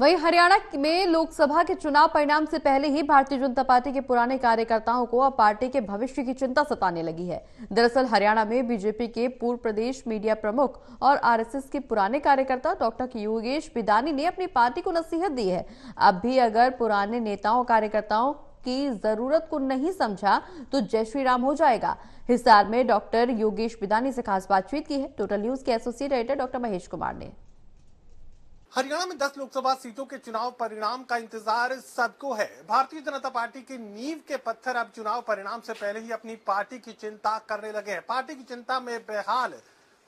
वहीं हरियाणा में लोकसभा के चुनाव परिणाम से पहले ही भारतीय जनता पार्टी के पुराने कार्यकर्ताओं को अब पार्टी के भविष्य की चिंता सताने लगी है दरअसल हरियाणा में बीजेपी के पूर्व प्रदेश मीडिया प्रमुख और आरएसएस के पुराने कार्यकर्ता डॉक्टर योगेश बिदानी ने अपनी पार्टी को नसीहत दी है अब भी अगर पुराने नेताओं कार्यकर्ताओं की जरूरत को नहीं समझा तो जय श्री राम हो जाएगा हिसार में डॉक्टर योगेश बिदानी से खास बातचीत की है टोटल न्यूज के associate editor doctor Mahesh Kumar ने हरियाणा में 10 लोकसभा सीटों के चुनाव परिणाम का इंतजार सबको है भारतीय जनता पार्टी की नींव के पत्थर अब चुनाव परिणाम से पहले ही अपनी पार्टी की चिंता करने लगे हैं पार्टी की चिंता में बेहाल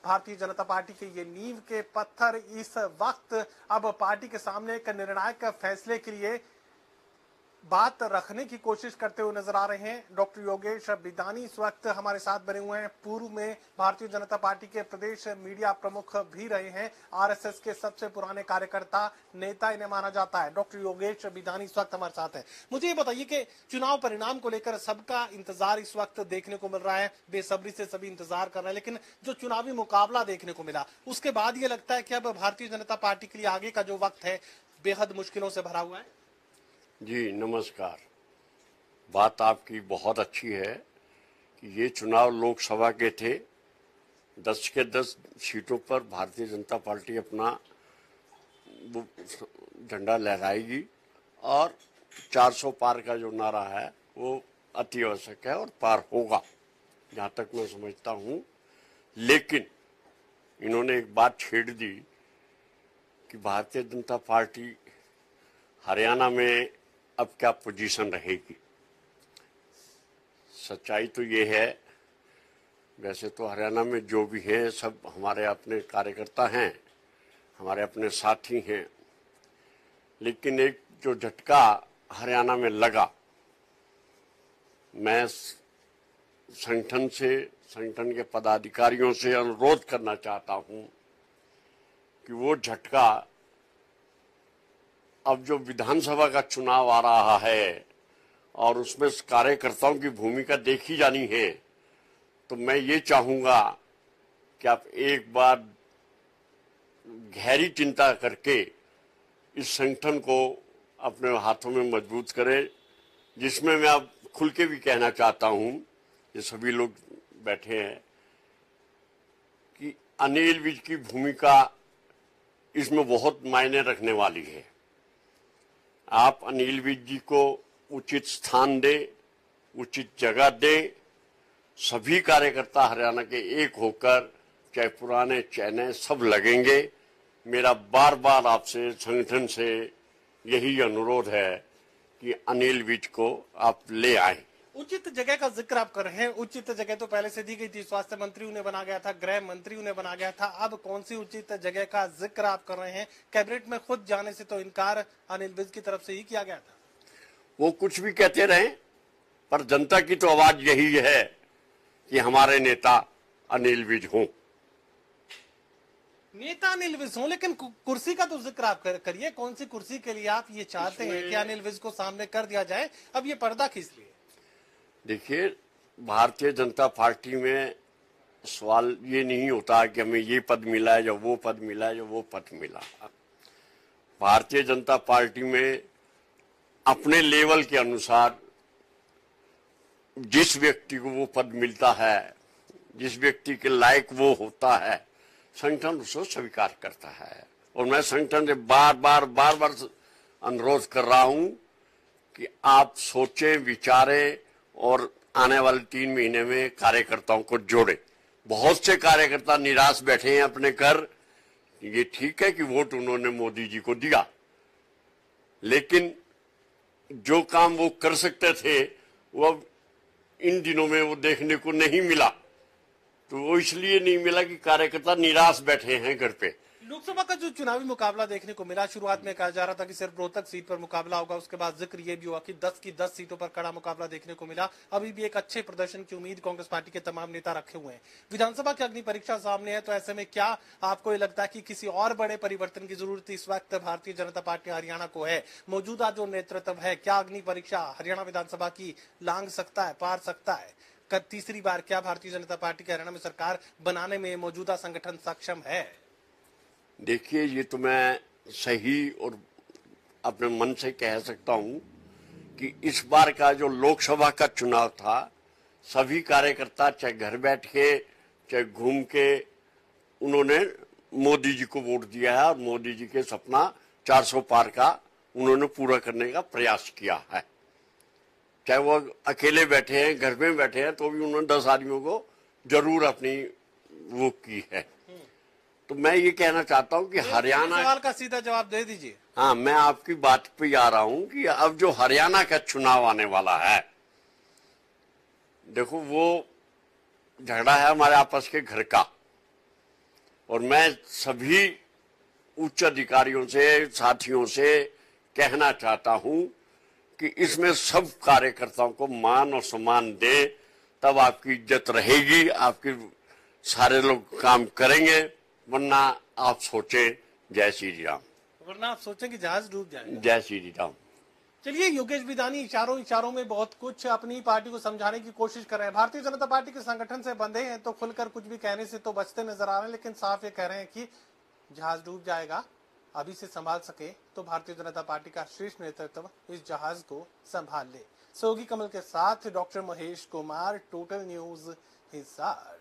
भारतीय जनता पार्टी के ये नींव के पत्थर इस वक्त अब पार्टी के सामने एक निर्णायक फैसले के लिए बात रखने की कोशिश करते हुए नजर आ रहे हैं डॉक्टर योगेश बिदानी इस वक्त हमारे साथ बने हुए हैं पूर्व में भारतीय जनता पार्टी के प्रदेश मीडिया प्रमुख भी रहे हैं आरएसएस के सबसे पुराने कार्यकर्ता नेता इन्हें माना जाता है डॉक्टर योगेश बिदानी इस वक्त हमारे साथ है मुझे ये बताइए कि चुनाव परिणाम को लेकर सबका इंतजार इस वक्त देखने को मिल रहा है बेसब्री से सभी इंतजार कर रहे हैं लेकिन जो चुनावी मुकाबला देखने को मिला उसके बाद ये लगता है कि अब भारतीय जनता पार्टी के लिए आगे का जो वक्त है बेहद मुश्किलों से भरा हुआ है जी नमस्कार बात आपकी बहुत अच्छी है कि ये चुनाव लोकसभा के थे दस के दस सीटों पर भारतीय जनता पार्टी अपना झंडा लहराएगी और 400 पार का जो नारा है वो अति आवश्यक है और पार होगा जहाँ तक मैं समझता हूँ लेकिन इन्होंने एक बात छेड़ दी कि भारतीय जनता पार्टी हरियाणा में अब क्या पोजीशन रहेगी सच्चाई तो ये है वैसे तो हरियाणा में जो भी हैं सब हमारे अपने कार्यकर्ता हैं हमारे अपने साथी हैं लेकिन एक जो झटका हरियाणा में लगा मैं संगठन से संगठन के पदाधिकारियों से अनुरोध करना चाहता हूं कि वो झटका अब जो विधानसभा का चुनाव आ रहा है और उसमें कार्यकर्ताओं की भूमिका देखी जानी है तो मैं ये चाहूंगा कि आप एक बार गहरी चिंता करके इस संगठन को अपने हाथों में मजबूत करें जिसमें मैं आप खुल के भी कहना चाहता हूं ये सभी लोग बैठे हैं कि अनिल विज की भूमिका इसमें बहुत मायने रखने वाली है आप अनिल विज जी को उचित स्थान दे उचित जगह दे सभी कार्यकर्ता हरियाणा के एक होकर चाहे पुराने नए सब लगेंगे मेरा बार बार आपसे संगठन से यही अनुरोध है कि अनिल विज को आप ले आए उचित जगह का जिक्र आप कर रहे हैं उचित जगह तो पहले से दी गई थी स्वास्थ्य मंत्री उन्हें बना गया था गृह मंत्री उन्हें बना गया था अब कौन सी उचित जगह का जिक्र आप कर रहे हैं कैबिनेट में खुद जाने से तो इनकार अनिल विज की तरफ से ही किया गया था वो कुछ भी कहते रहे पर जनता की तो आवाज यही है कि हमारे नेता अनिल विज हो नेता अनिल विज हो लेकिन कुर्सी का तो जिक्र आप करिए कौन सी कुर्सी के लिए आप ये चाहते हैं कि अनिल विज को सामने कर दिया जाए अब ये पर्दा खींच लिए देखिए भारतीय जनता पार्टी में सवाल ये नहीं होता कि हमें ये पद मिला है या वो पद मिला है या वो पद मिला भारतीय जनता पार्टी में अपने लेवल के अनुसार जिस व्यक्ति को वो पद मिलता है जिस व्यक्ति के लायक वो होता है संगठन उसको स्वीकार करता है और मैं संगठन से बार बार बार बार अनुरोध कर रहा हूं कि आप सोचें विचारें और आने वाले तीन महीने में कार्यकर्ताओं को जोड़े बहुत से कार्यकर्ता निराश बैठे हैं अपने घर ये ठीक है कि वोट उन्होंने मोदी जी को दिया लेकिन जो काम वो कर सकते थे वो अब इन दिनों में वो देखने को नहीं मिला तो वो इसलिए नहीं मिला कि कार्यकर्ता निराश बैठे हैं घर पे लोकसभा का जो चुनावी मुकाबला देखने को मिला शुरुआत में कहा जा रहा था कि सिर्फ रोहतक सीट पर मुकाबला होगा उसके बाद जिक्र यह भी हुआ कि 10 की 10 सीटों पर कड़ा मुकाबला देखने को मिला अभी भी एक अच्छे प्रदर्शन की उम्मीद कांग्रेस पार्टी के तमाम नेता रखे हुए हैं विधानसभा की अग्नि परीक्षा सामने है तो ऐसे में क्या आपको ये लगता है कि किसी और बड़े परिवर्तन की जरूरत इस वक्त भारतीय जनता पार्टी हरियाणा को है मौजूदा जो नेतृत्व है क्या अग्नि परीक्षा हरियाणा विधानसभा की लांग सकता है पार सकता है तीसरी बार क्या भारतीय जनता पार्टी के हरियाणा में सरकार बनाने में मौजूदा संगठन सक्षम है देखिए ये तो मैं सही और अपने मन से कह सकता हूँ कि इस बार का जो लोकसभा का चुनाव था सभी कार्यकर्ता चाहे घर बैठ के चाहे घूम के उन्होंने मोदी जी को वोट दिया है और मोदी जी के सपना 400 पार का उन्होंने पूरा करने का प्रयास किया है चाहे वो अकेले बैठे हैं घर में बैठे हैं तो भी उन्होंने दस आदमियों को जरूर अपनी वो की है हम्म। तो मैं ये कहना चाहता हूँ कि हरियाणा सवाल का सीधा जवाब दे दीजिए हाँ मैं आपकी बात पे आ रहा हूँ कि अब जो हरियाणा का चुनाव आने वाला है देखो वो झगड़ा है हमारे आपस के घर का और मैं सभी उच्च अधिकारियों से साथियों से कहना चाहता हूं कि इसमें सब कार्यकर्ताओं को मान और सम्मान दे तब आपकी इज्जत रहेगी आपके सारे लोग काम करेंगे वरना आप सोचे जय श्री राम वरना आप सोचें कि जहाज डूब जाए जय श्री राम चलिए योगेश बिदानी इशारों इशारों में बहुत कुछ अपनी पार्टी को समझाने की कोशिश कर रहे हैं भारतीय जनता पार्टी के संगठन से बंधे हैं तो खुलकर कुछ भी कहने से तो बचते नजर आ रहे हैं लेकिन साफ ये कह रहे हैं कि जहाज डूब जाएगा अभी से संभाल सके तो भारतीय जनता पार्टी का शीर्ष नेतृत्व इस जहाज को संभाल ले सोगी कमल के साथ doctor Mahesh Kumar total news Hisar